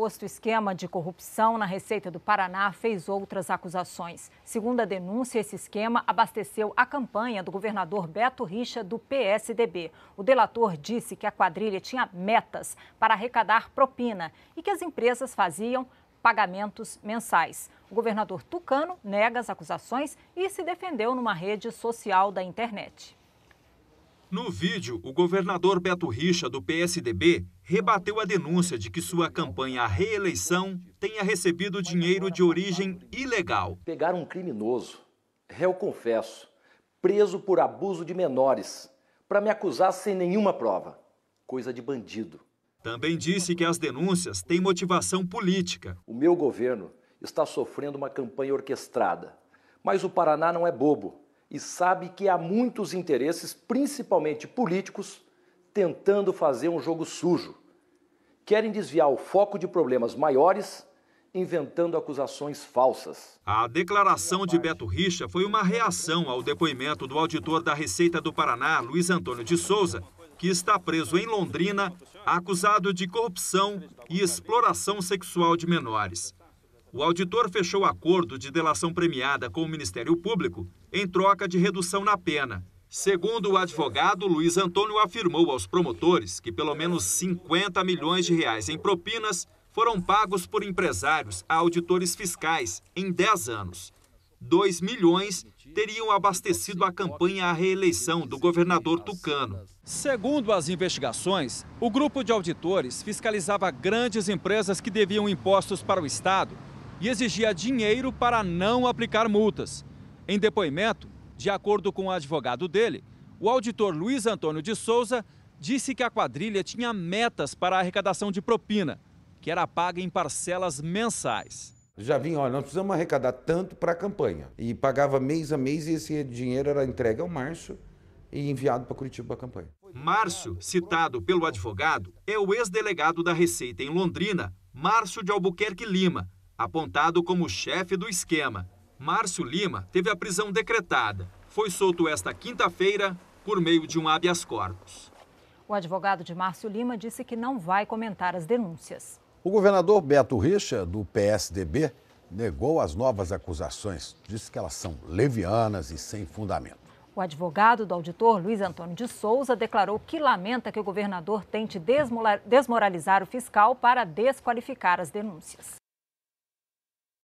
suposto esquema de corrupção na Receita do Paraná fez outras acusações. Segundo a denúncia, esse esquema abasteceu a campanha do governador Beto Richa, do PSDB. O delator disse que a quadrilha tinha metas para arrecadar propina e que as empresas faziam pagamentos mensais. O governador Tucano nega as acusações e se defendeu numa rede social da internet. No vídeo, o governador Beto Richa, do PSDB, rebateu a denúncia de que sua campanha à reeleição tenha recebido dinheiro de origem ilegal. Pegar um criminoso, réu confesso, preso por abuso de menores, para me acusar sem nenhuma prova. Coisa de bandido. Também disse que as denúncias têm motivação política. O meu governo está sofrendo uma campanha orquestrada, mas o Paraná não é bobo e sabe que há muitos interesses, principalmente políticos, tentando fazer um jogo sujo. Querem desviar o foco de problemas maiores inventando acusações falsas. A declaração de Beto Richa foi uma reação ao depoimento do auditor da Receita do Paraná, Luiz Antônio de Souza, que está preso em Londrina, acusado de corrupção e exploração sexual de menores. O auditor fechou acordo de delação premiada com o Ministério Público em troca de redução na pena. Segundo o advogado, Luiz Antônio afirmou aos promotores que pelo menos 50 milhões de reais em propinas foram pagos por empresários a auditores fiscais em 10 anos. 2 milhões teriam abastecido a campanha à reeleição do governador Tucano. Segundo as investigações, o grupo de auditores fiscalizava grandes empresas que deviam impostos para o Estado e exigia dinheiro para não aplicar multas. Em depoimento, de acordo com o advogado dele, o auditor Luiz Antônio de Souza disse que a quadrilha tinha metas para a arrecadação de propina, que era paga em parcelas mensais. Já vinha, olha, nós precisamos arrecadar tanto para a campanha. E pagava mês a mês e esse dinheiro era entregue ao Márcio e enviado para Curitiba para a campanha. Márcio, citado pelo advogado, é o ex-delegado da Receita em Londrina, Márcio de Albuquerque Lima, Apontado como chefe do esquema, Márcio Lima teve a prisão decretada. Foi solto esta quinta-feira por meio de um habeas corpus. O advogado de Márcio Lima disse que não vai comentar as denúncias. O governador Beto Richa, do PSDB, negou as novas acusações. Disse que elas são levianas e sem fundamento. O advogado do auditor Luiz Antônio de Souza declarou que lamenta que o governador tente desmoralizar o fiscal para desqualificar as denúncias.